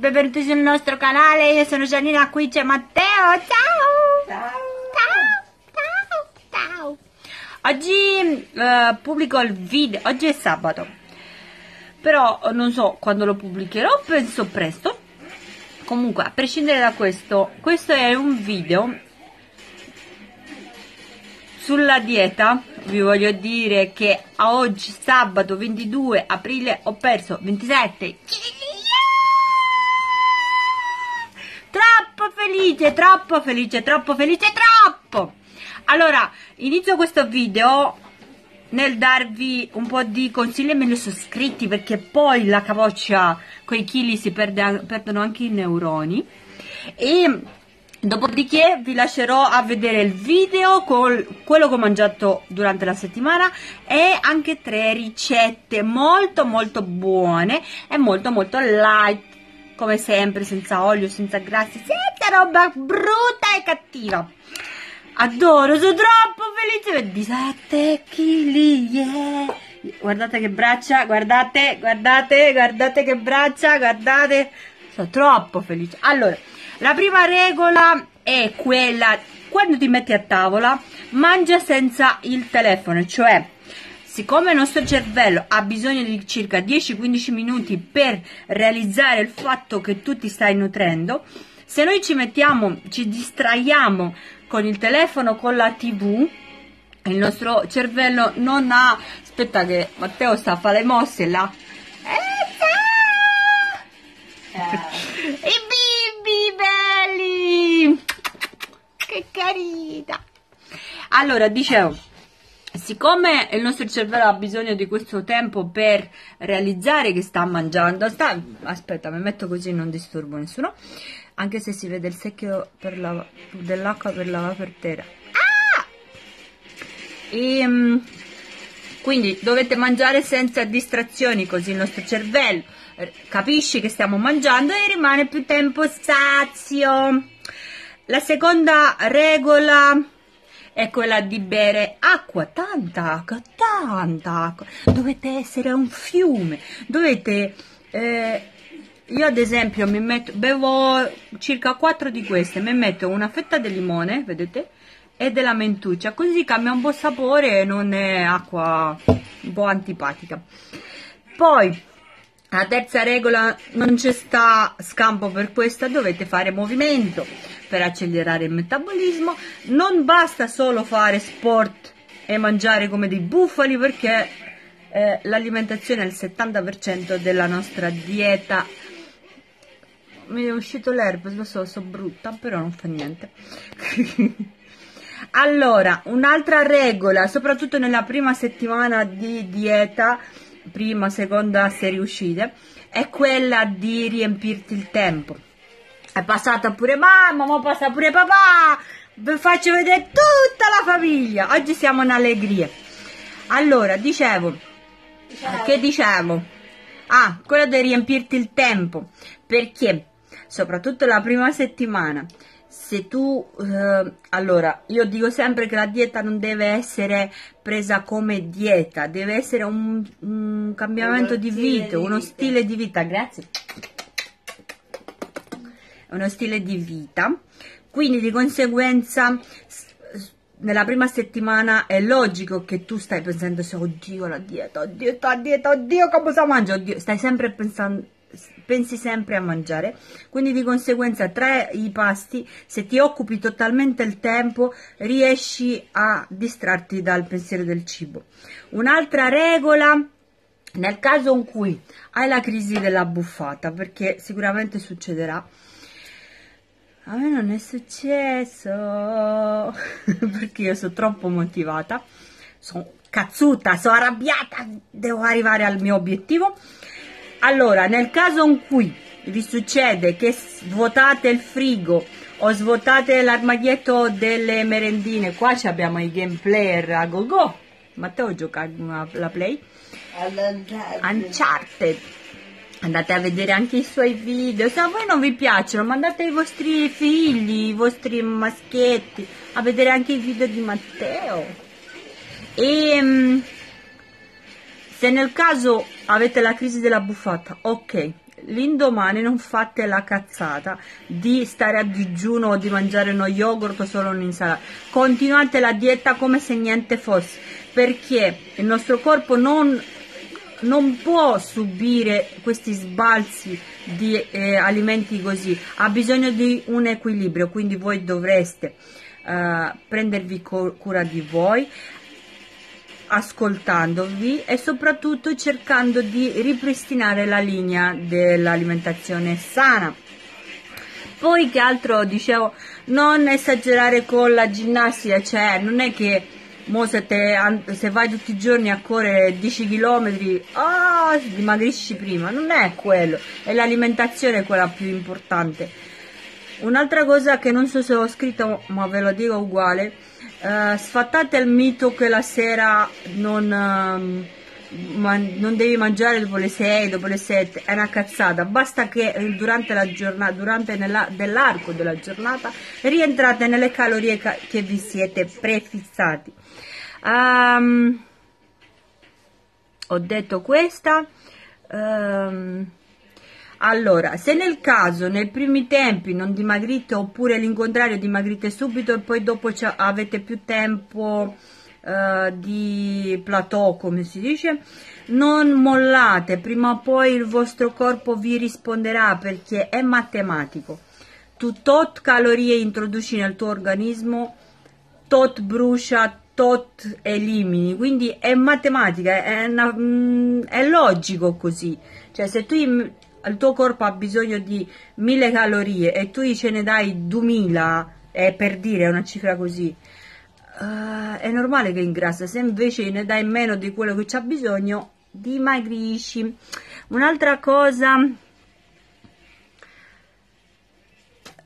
benvenuti sul nostro canale, io sono Giannina, qui c'è Matteo, ciao! Ciao! Ciao! Ciao! Oggi eh, pubblico il video, oggi è sabato, però non so quando lo pubblicherò, penso presto. Comunque, a prescindere da questo, questo è un video sulla dieta vi voglio dire che a oggi sabato 22 aprile ho perso 27 kg Troppo felice, troppo felice, troppo felice, troppo! Allora, inizio questo video nel darvi un po' di consigli e me li miei scritti perché poi la capoccia con i chili si perde, perdono anche i neuroni e dopodiché vi lascerò a vedere il video con quello che ho mangiato durante la settimana e anche tre ricette molto molto buone e molto molto light come sempre, senza olio, senza grassi, senza roba brutta e cattiva. Adoro, sono troppo felice, 27 kg, yeah. Guardate che braccia, guardate, guardate, guardate che braccia, guardate. Sono troppo felice. Allora, la prima regola è quella, quando ti metti a tavola, mangia senza il telefono, cioè siccome il nostro cervello ha bisogno di circa 10-15 minuti per realizzare il fatto che tu ti stai nutrendo, se noi ci mettiamo, ci distraiamo con il telefono, con la tv, il nostro cervello non ha... Aspetta che Matteo sta a fare le mosse là. Eh, eh. I bimbi belli! Che carina! Allora, dicevo siccome il nostro cervello ha bisogno di questo tempo per realizzare che sta mangiando, sta, aspetta, mi metto così non disturbo nessuno, anche se si vede il secchio dell'acqua per lavare per terra. Ah! E, ehm, quindi dovete mangiare senza distrazioni, così il nostro cervello eh, capisce che stiamo mangiando e rimane più tempo sazio. La seconda regola è quella di bere acqua, tanta acqua, tanta acqua. Dovete essere un fiume, dovete... Eh, io ad esempio mi metto, bevo circa 4 di queste, mi metto una fetta di limone, vedete? E della mentuccia, così cambia un po' sapore e non è acqua un po' antipatica. Poi la terza regola non c'è sta scampo per questa, dovete fare movimento per accelerare il metabolismo. Non basta solo fare sport e mangiare come dei bufali perché eh, l'alimentazione è il 70% della nostra dieta. Mi è uscito l'erba, lo so, sono brutta, però non fa niente. allora, un'altra regola, soprattutto nella prima settimana di dieta, prima, seconda serie uscite, è quella di riempirti il tempo. È passata pure mamma, ma passa pure papà, vi faccio vedere tutta la famiglia. Oggi siamo in allegria. Allora, dicevo, dicevo. che dicevo? Ah, quella di riempirti il tempo, perché soprattutto la prima settimana se tu eh, allora io dico sempre che la dieta non deve essere presa come dieta deve essere un, un cambiamento uno di vita di uno vita. stile di vita grazie uno stile di vita quindi di conseguenza nella prima settimana è logico che tu stai pensando se oddio la dieta oddio la dieta oddio come si mangia oddio stai sempre pensando pensi sempre a mangiare quindi di conseguenza tra i pasti se ti occupi totalmente il tempo riesci a distrarti dal pensiero del cibo un'altra regola nel caso in cui hai la crisi della buffata perché sicuramente succederà a me non è successo perché io sono troppo motivata sono cazzuta sono arrabbiata devo arrivare al mio obiettivo allora nel caso in cui vi succede che svuotate il frigo o svuotate l'armadietto delle merendine qua ci abbiamo i gameplayer a go go Matteo gioca la play All'Uncharted Uncharted andate a vedere anche i suoi video se a voi non vi piacciono mandate i vostri figli i vostri maschietti a vedere anche i video di Matteo e ehm, se nel caso avete la crisi della buffata ok l'indomani non fate la cazzata di stare a digiuno o di mangiare uno yogurt o solo un'insalata continuate la dieta come se niente fosse perché il nostro corpo non, non può subire questi sbalzi di eh, alimenti così ha bisogno di un equilibrio quindi voi dovreste eh, prendervi cura di voi ascoltandovi e soprattutto cercando di ripristinare la linea dell'alimentazione sana. Poi che altro dicevo, non esagerare con la ginnastica, cioè non è che mo se, te, se vai tutti i giorni a correre 10 km oh, dimagrisci prima, non è quello, è l'alimentazione quella più importante. Un'altra cosa che non so se ho scritto ma ve lo dico uguale, Uh, sfattate il mito che la sera non, uh, ehm, man- non, devi mangiare dopo le 6, dopo le 7, è una cazzata, basta che durante, la giornata, durante nella, dell'arco della giornata rientrate nelle calorie ca- che vi siete prefissati. Um, ho detto questa. Um, allora se nel caso nei primi tempi non dimagrite oppure l'incontrario dimagrite subito e poi dopo avete più tempo eh, di plateau come si dice non mollate prima o poi il vostro corpo vi risponderà perché è matematico tu tot calorie introduci nel tuo organismo tot brucia tot elimini quindi è matematica è, una, mm, è logico così cioè se tu il tuo corpo ha bisogno di 1000 calorie e tu ce ne dai 2000, è per dire una cifra così, uh, è normale che ingrassa, se invece ne dai meno di quello che c'ha bisogno, dimagrisci. Un'altra cosa,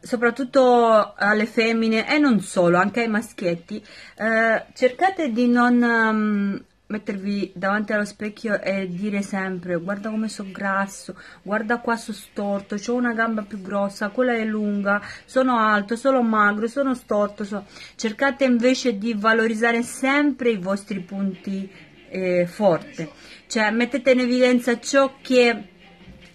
soprattutto alle femmine e non solo, anche ai maschietti, eh, cercate di non um, mettervi davanti allo specchio e dire sempre guarda come sono grasso, guarda qua sono storto, ho una gamba più grossa, quella è lunga, sono alto, sono magro, sono storto. Sono... Cercate invece di valorizzare sempre i vostri punti eh, forti, cioè mettete in evidenza ciò che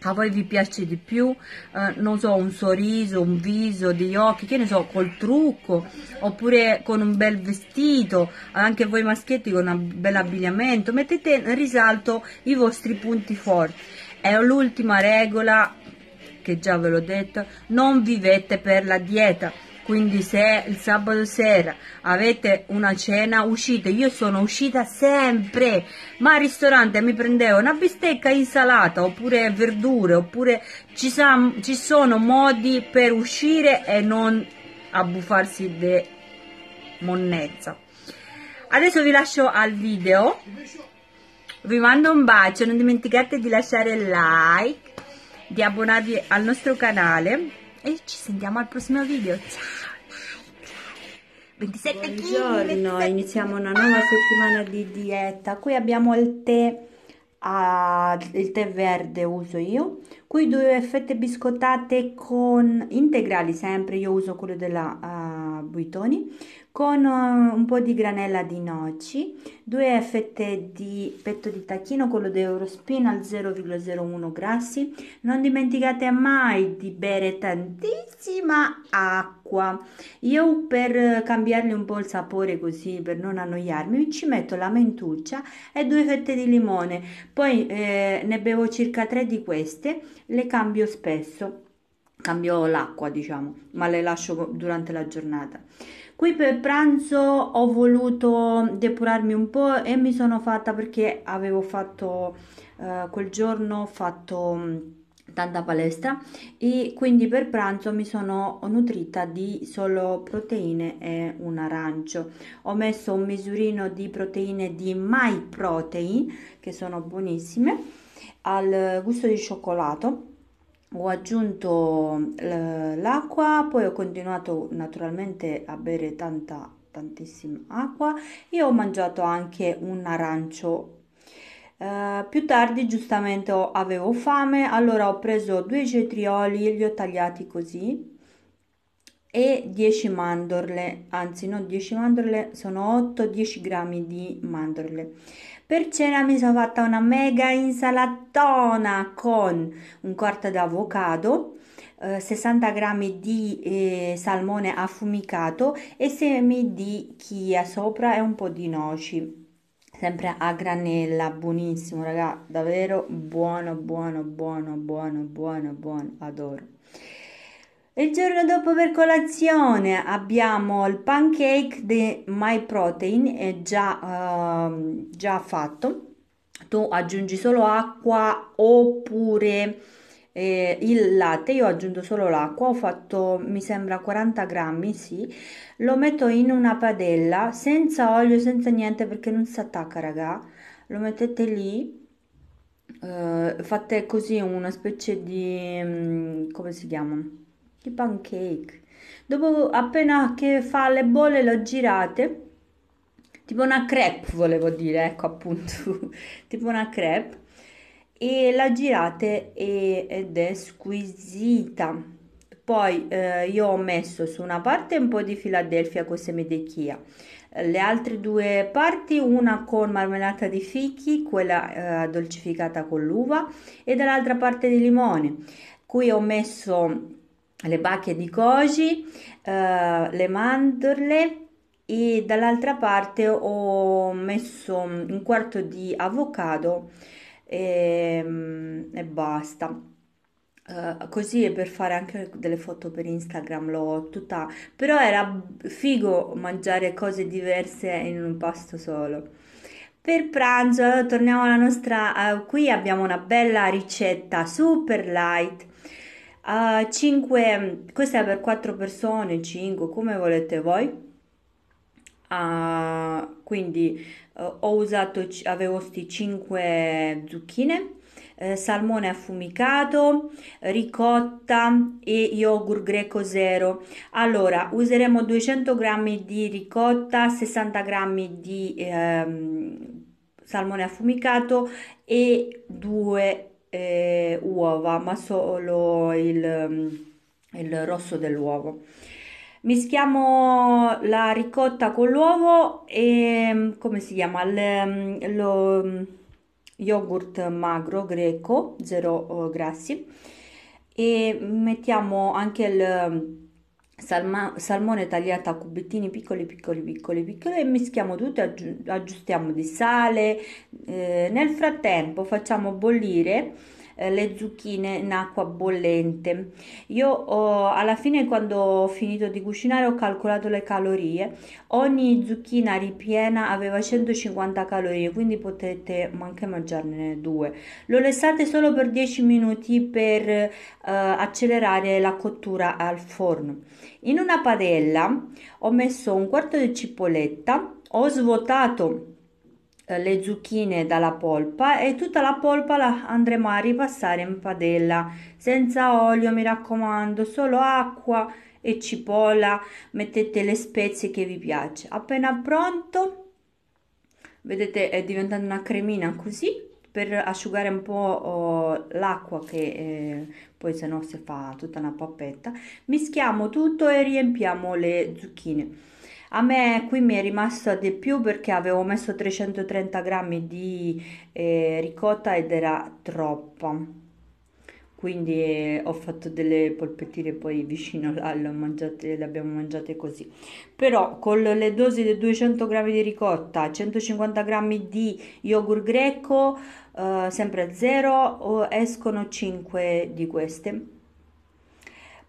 a voi vi piace di più, eh, non so, un sorriso, un viso, degli occhi, che ne so, col trucco, oppure con un bel vestito, anche voi maschietti con un bel abbigliamento, mettete in risalto i vostri punti forti. È l'ultima regola, che già ve l'ho detto, non vivete per la dieta quindi se il sabato sera avete una cena uscite io sono uscita sempre ma al ristorante mi prendevo una bistecca insalata oppure verdure oppure ci, sa, ci sono modi per uscire e non abbuffarsi di monnezza adesso vi lascio al video vi mando un bacio non dimenticate di lasciare like di abbonarvi al nostro canale e ci sentiamo al prossimo video. Ciao! 27 kg! Buongiorno, 27. iniziamo una nuova settimana di dieta. Qui abbiamo il tè, uh, il tè verde uso io, qui due fette biscottate con integrali sempre, io uso quello della uh, Buitoni, con eh, un po' di granella di noci, 2 fette di petto di tacchino, con di Eurospin al 0,01 grassi. Non dimenticate mai di bere tantissima acqua. Io per cambiargli un po' il sapore così, per non annoiarmi, ci metto la mentuccia e due fette di limone. Poi eh, ne bevo circa tre di queste, le cambio spesso. Cambio l'acqua, diciamo, ma le lascio durante la giornata. Qui per pranzo ho voluto depurarmi un po' e mi sono fatta perché avevo fatto eh, quel giorno ho fatto mm, tanta palestra e quindi per pranzo mi sono nutrita di solo proteine e un arancio ho messo un misurino di proteine di my protein che sono buonissime al gusto di cioccolato ho aggiunto l'acqua, poi ho continuato naturalmente a bere tanta tantissima acqua e ho mangiato anche un arancio. Eh, più tardi giustamente avevo fame, allora ho preso due cetrioli, li ho tagliati così e 10 mandorle, anzi non 10 mandorle, sono 8-10 grammi di mandorle. Per cena mi sono fatta una mega insalatona con un quarto d'avocado, 60 eh, g di eh, salmone affumicato e semi di chia sopra e un po' di noci. Sempre a granella, buonissimo, raga, davvero buono, buono, buono, buono, buono, buono, adoro il giorno dopo per colazione abbiamo il pancake di My Protein, è già, uh, già fatto. Tu aggiungi solo acqua oppure eh, il latte, io ho aggiunto solo l'acqua, ho fatto mi sembra 40 grammi, sì, lo metto in una padella senza olio, senza niente perché non si attacca raga, lo mettete lì, eh, fate così una specie di, mm, come si chiama? i pancake. Dopo appena che fa le bolle lo girate, tipo una crepe volevo dire, ecco appunto, tipo una crepe, e la girate ed è squisita. Poi eh, io ho messo su una parte un po' di Philadelphia con semidechia, le altre due parti, una con marmellata di fichi, quella eh, dolcificata con l'uva, e dall'altra parte di limone. Qui ho messo le bacche di koji, eh, le mandorle e dall'altra parte ho messo un quarto di avocado e, ehm, e basta. Uh, così per fare anche delle foto per Instagram l'ho tutta però era figo mangiare cose diverse in un pasto solo per pranzo torniamo alla nostra uh, qui abbiamo una bella ricetta super light Uh, 5, mm, questa è per 4 persone, 5, come volete voi. Uh, quindi uh, ho usato, avevo questi 5 zucchine, eh, salmone affumicato, ricotta e yogurt greco zero. Allora, useremo 200 g di ricotta, 60 g di ehm, salmone affumicato e 2 eh, uova, ma solo il, mm, il rosso dell'uovo. Mischiamo la ricotta con l'uovo e mm, come si chiama? Le, mm, lo yogurt magro greco, zero oh, grassi e mettiamo anche il salma, salmone tagliato a cubettini piccoli piccoli piccoli piccoli e mischiamo tutto aggiu- aggiustiamo di sale eh, nel frattempo facciamo bollire eh, le zucchine in acqua bollente. Io oh, alla fine quando ho finito di cucinare ho calcolato le calorie. Ogni zucchina ripiena aveva 150 calorie, quindi potete anche mangiarne due. Lo lessate solo per 10 minuti per eh, accelerare la cottura al forno. In una padella ho messo un quarto di cipolletta, ho svuotato eh, le zucchine dalla polpa e tutta la polpa la andremo a ripassare in padella senza olio mi raccomando solo acqua e cipolla mettete le spezie che vi piace appena pronto vedete è diventata una cremina così per asciugare un po' oh, l'acqua che eh, poi se no si fa tutta una pappetta mischiamo tutto e riempiamo le zucchine a me qui mi è rimasta di più perché avevo messo 330 grammi di eh, ricotta ed era troppa. Quindi eh, ho fatto delle polpettine poi vicino là, mangiate, le abbiamo mangiate così. Però con le dosi di 200 grammi di ricotta, 150 grammi di yogurt greco, eh, sempre a zero, escono 5 di queste.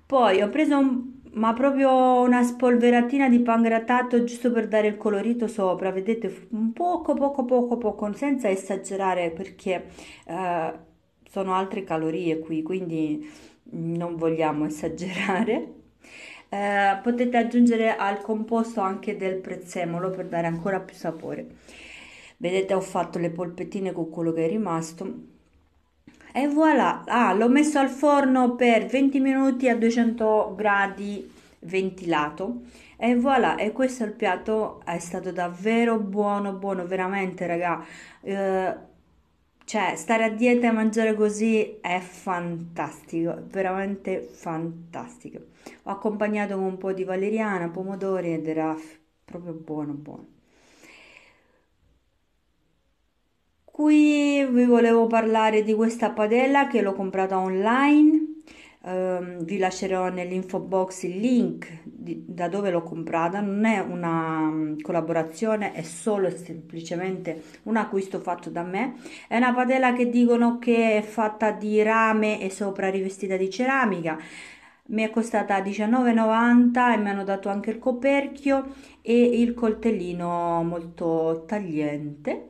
Poi ho preso un ma proprio una spolveratina di pangrattato giusto per dare il colorito sopra, vedete, poco poco poco poco, senza esagerare perché eh, sono altre calorie qui, quindi non vogliamo esagerare. Eh, potete aggiungere al composto anche del prezzemolo per dare ancora più sapore. Vedete, ho fatto le polpettine con quello che è rimasto e voilà, ah, l'ho messo al forno per 20 minuti a 200 gradi ventilato e voilà e questo è il piatto è stato davvero buono buono veramente raga eh, cioè stare a dieta e mangiare così è fantastico veramente fantastico ho accompagnato con un po' di valeriana pomodori ed era proprio buono buono Qui vi volevo parlare di questa padella che l'ho comprata online, eh, vi lascerò nell'info box il link di, da dove l'ho comprata, non è una mm, collaborazione, è solo e semplicemente un acquisto fatto da me. È una padella che dicono che è fatta di rame e sopra rivestita di ceramica mi è costata 19,90 e mi hanno dato anche il coperchio e il coltellino molto tagliente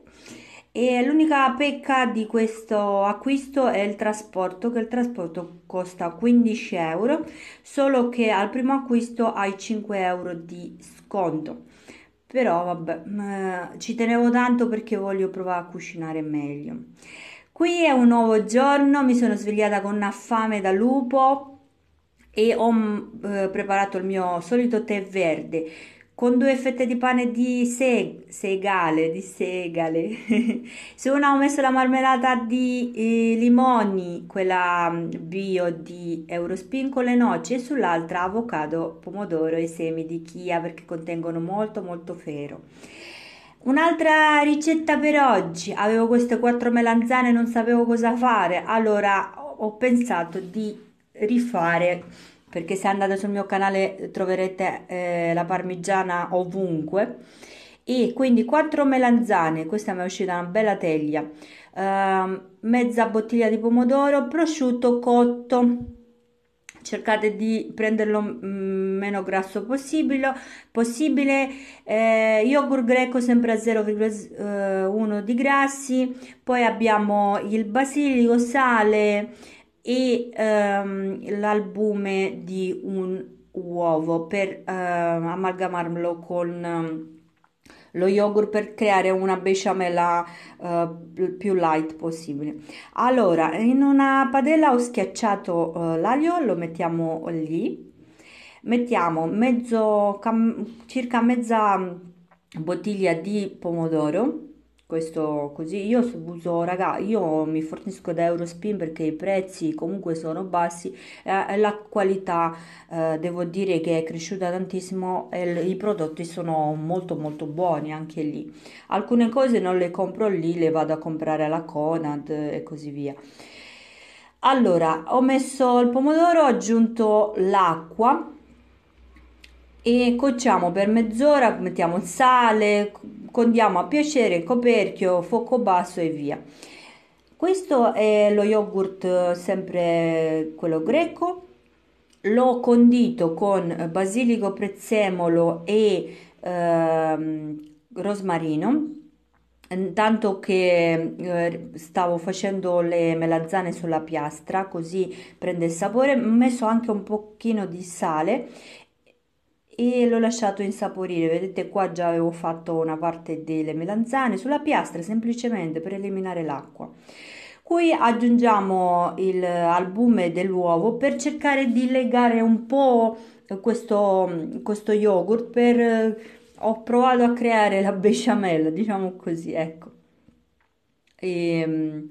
e l'unica pecca di questo acquisto è il trasporto, che il trasporto costa 15 euro, solo che al primo acquisto hai 5 euro di sconto. Però vabbè, eh, ci tenevo tanto perché voglio provare a cucinare meglio. Qui è un nuovo giorno, mi sono svegliata con una fame da lupo e ho mm, eh, preparato il mio solito tè verde con due fette di pane di se- segale, di segale. Se una ho messo la marmellata di eh, limoni, quella mm, bio di Eurospin con le noci, e sull'altra avocado, pomodoro e semi di chia perché contengono molto molto fero. Un'altra ricetta per oggi, avevo queste quattro melanzane non sapevo cosa fare, allora ho pensato di rifare perché se andate sul mio canale eh, troverete eh, la parmigiana ovunque e quindi 4 melanzane questa mi è uscita una bella teglia eh, mezza bottiglia di pomodoro prosciutto cotto cercate di prenderlo mm, meno grasso possibile, possibile eh, yogurt greco sempre a 0,1 eh, di grassi poi abbiamo il basilico sale e ehm, l'albume di un uovo per ehm, amalgamarlo con ehm, lo yogurt per creare una besciamella uh, più light possibile. Allora, in una padella ho schiacciato uh, l'aglio, lo mettiamo lì. Mettiamo mezzo, cam- circa mezza bottiglia di pomodoro questo così. Io uso raga, io mi fornisco da Eurospin perché i prezzi comunque sono bassi, eh, la qualità eh, devo dire che è cresciuta tantissimo e i prodotti sono molto molto buoni anche lì. Alcune cose non le compro lì, le vado a comprare alla Conad e così via. Allora, ho messo il pomodoro, ho aggiunto l'acqua e cocciamo per mezz'ora, mettiamo il sale, condiamo a piacere il coperchio, fuoco basso e via. Questo è lo yogurt eh, sempre quello greco, l'ho condito con basilico, prezzemolo e ehm, rosmarino tanto che eh, stavo facendo le melanzane sulla piastra così prende il sapore ho messo anche un pochino di sale e l'ho lasciato insaporire vedete qua già avevo fatto una parte delle melanzane sulla piastra semplicemente per eliminare l'acqua Qui aggiungiamo il albume dell'uovo per cercare di legare un po' questo, questo yogurt per eh, ho provato a creare la besciamella diciamo così ecco e, ehm,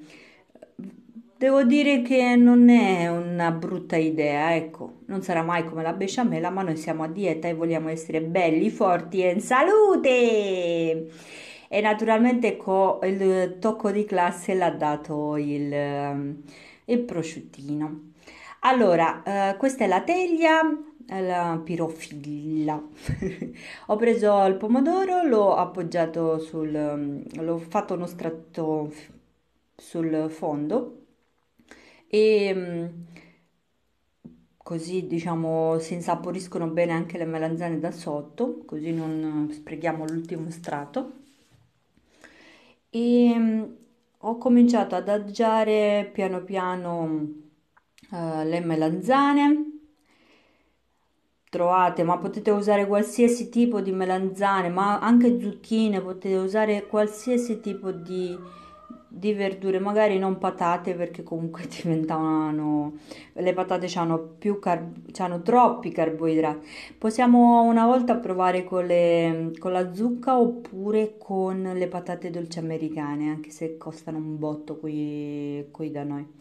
Devo dire che non è una brutta idea, ecco, non sarà mai come la besciamella, ma noi siamo a dieta e vogliamo essere belli, forti e in salute. E naturalmente co- il tocco di classe l'ha dato il, ehm, il prosciuttino. Allora, eh, questa è la teglia, eh, la pirofilla. ho preso il pomodoro, l'ho appoggiato sul... l'ho fatto uno stratto sul fondo e mm, così diciamo si insaporiscono bene anche le melanzane da sotto, così non sprechiamo l'ultimo strato. E mm, ho cominciato ad adagiare piano piano eh, le melanzane trovate, ma potete usare qualsiasi tipo di melanzane, ma anche zucchine, potete usare qualsiasi tipo di di verdure, magari non patate perché comunque diventano le patate hanno più carb... hanno troppi carboidrati. Possiamo una volta provare con, le... con la zucca oppure con le patate dolci americane, anche se costano un botto qui, qui da noi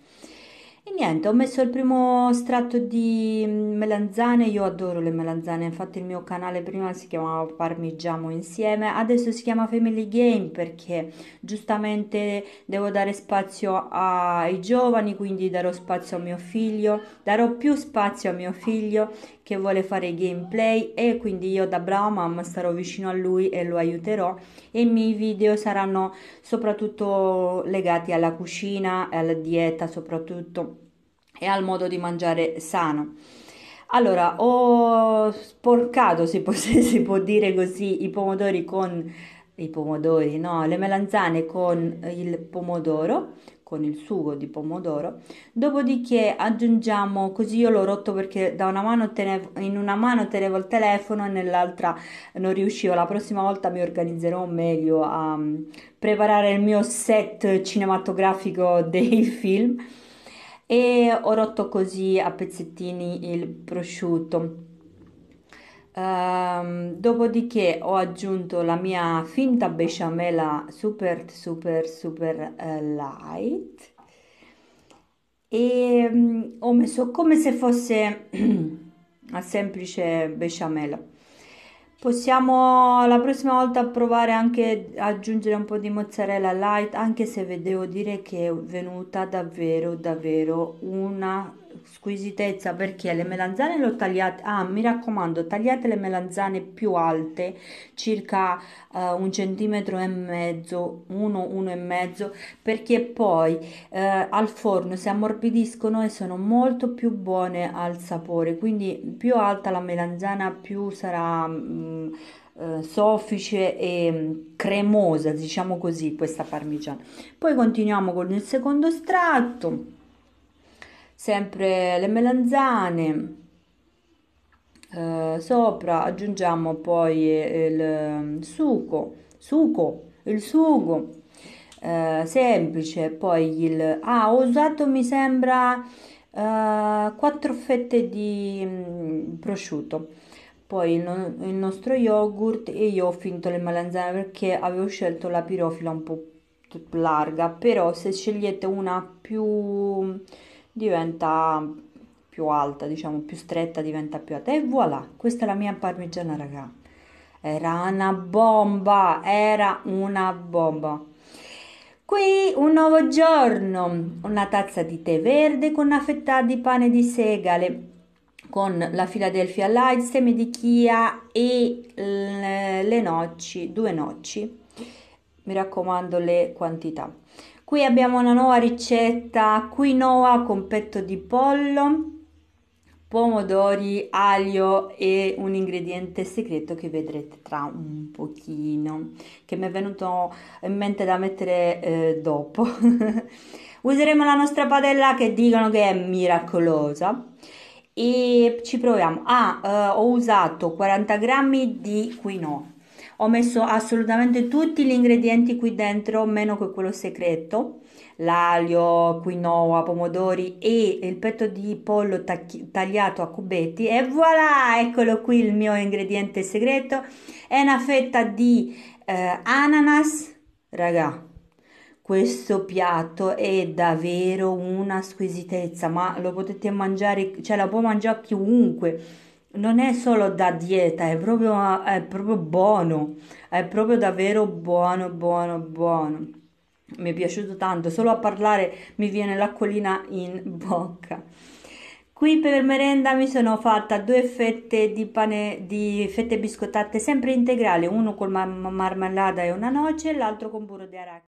niente, ho messo il primo strato di mm, melanzane, io adoro le melanzane, infatti il mio canale prima si chiamava Parmigiamo Insieme, adesso si chiama Family Game perché giustamente devo dare spazio ai giovani, quindi darò spazio a mio figlio, darò più spazio a mio figlio che vuole fare gameplay e quindi io da brava mamma starò vicino a lui e lo aiuterò e i miei video saranno soprattutto legati alla cucina alla dieta soprattutto e al modo di mangiare sano. Allora, ho sporcato, se si può dire così, i pomodori con i pomodori, no, le melanzane con il pomodoro, con il sugo di pomodoro, dopodiché aggiungiamo, così io l'ho rotto perché da una mano tenevo, in una mano tenevo il telefono e nell'altra non riuscivo, la prossima volta mi organizzerò meglio a mm, preparare il mio set cinematografico dei film e ho rotto così a pezzettini il prosciutto Ehm, dopodiché ho aggiunto la mia finta besciamella super super super eh, light e mm, ho messo come se fosse una semplice besciamella. Possiamo la prossima volta provare anche aggiungere un po' di mozzarella light, anche se vi devo dire che è venuta davvero davvero una squisitezza perché le melanzane le ho tagliate ah mi raccomando tagliate le melanzane più alte circa eh, un centimetro e mezzo uno uno e mezzo perché poi eh, al forno si ammorbidiscono e sono molto più buone al sapore quindi più alta la melanzana più sarà mh, mm, eh, soffice e mm, cremosa diciamo così questa parmigiana poi continuiamo con il secondo strato sempre le melanzane eh, sopra aggiungiamo poi eh, il mm, sugo sugo il sugo eh, semplice poi il ah usato mi sembra eh, fette di mm, prosciutto poi il, no, il, nostro yogurt e io ho finto le melanzane perché avevo scelto la pirofila un po' larga però se scegliete una più diventa più alta, diciamo più stretta, diventa più alta. E voilà, questa è la mia parmigiana, raga. Era una bomba, era una bomba. Qui un nuovo giorno, una tazza di tè verde con una fetta di pane di segale, con la Philadelphia Light, semi di chia e le nocci, due nocci. Mi raccomando le quantità. Qui abbiamo una nuova ricetta quinoa con petto di pollo, pomodori, aglio e un ingrediente segreto che vedrete tra un pochino, che mi è venuto in mente da mettere eh, dopo. Useremo la nostra padella che dicono che è miracolosa e ci proviamo. Ah, eh, ho usato 40 grammi di quinoa ho messo assolutamente tutti gli ingredienti qui dentro, meno che quello segreto, l'aglio, quinoa, pomodori e il petto di pollo tagliato a cubetti e voilà, eccolo qui il mio ingrediente segreto, è una fetta di eh, ananas, raga. Questo piatto è davvero una squisitezza, ma lo potete mangiare, cioè la può mangiare chiunque non è solo da dieta, è proprio, è proprio buono, è proprio davvero buono, buono, buono. Mi è piaciuto tanto, solo a parlare mi viene l'acquolina in bocca. Qui per merenda mi sono fatta due fette di pane di fette biscottate sempre integrali, uno con marmellata e una noce, l'altro con burro di arachidi.